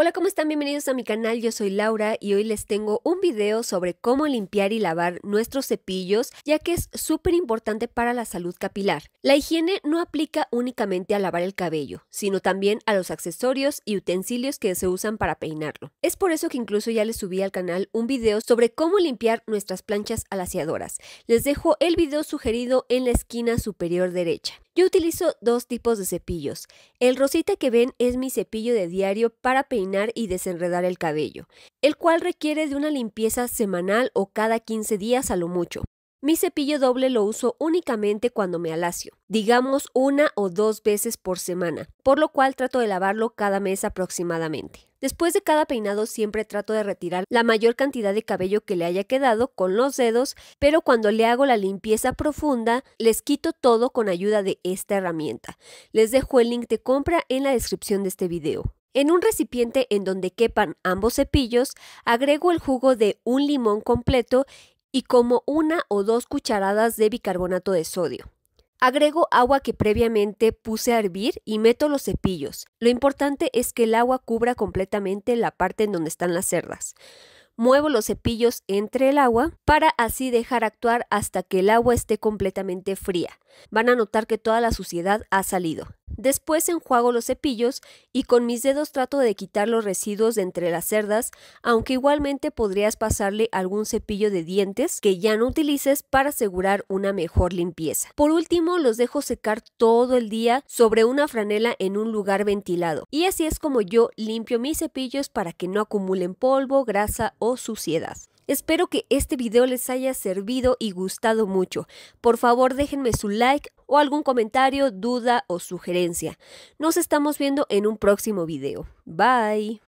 Hola, ¿cómo están? Bienvenidos a mi canal, yo soy Laura y hoy les tengo un video sobre cómo limpiar y lavar nuestros cepillos, ya que es súper importante para la salud capilar. La higiene no aplica únicamente a lavar el cabello, sino también a los accesorios y utensilios que se usan para peinarlo. Es por eso que incluso ya les subí al canal un video sobre cómo limpiar nuestras planchas alaciadoras. Les dejo el video sugerido en la esquina superior derecha. Yo utilizo dos tipos de cepillos. El rosita que ven es mi cepillo de diario para peinar y desenredar el cabello, el cual requiere de una limpieza semanal o cada 15 días a lo mucho. Mi cepillo doble lo uso únicamente cuando me alacio, digamos una o dos veces por semana, por lo cual trato de lavarlo cada mes aproximadamente. Después de cada peinado siempre trato de retirar la mayor cantidad de cabello que le haya quedado con los dedos, pero cuando le hago la limpieza profunda, les quito todo con ayuda de esta herramienta. Les dejo el link de compra en la descripción de este video. En un recipiente en donde quepan ambos cepillos, agrego el jugo de un limón completo y como una o dos cucharadas de bicarbonato de sodio. Agrego agua que previamente puse a hervir y meto los cepillos. Lo importante es que el agua cubra completamente la parte en donde están las cerdas. Muevo los cepillos entre el agua para así dejar actuar hasta que el agua esté completamente fría. Van a notar que toda la suciedad ha salido. Después enjuago los cepillos y con mis dedos trato de quitar los residuos de entre las cerdas, aunque igualmente podrías pasarle algún cepillo de dientes que ya no utilices para asegurar una mejor limpieza. Por último, los dejo secar todo el día sobre una franela en un lugar ventilado. Y así es como yo limpio mis cepillos para que no acumulen polvo, grasa o suciedad. Espero que este video les haya servido y gustado mucho. Por favor déjenme su like o algún comentario, duda o sugerencia. Nos estamos viendo en un próximo video. Bye.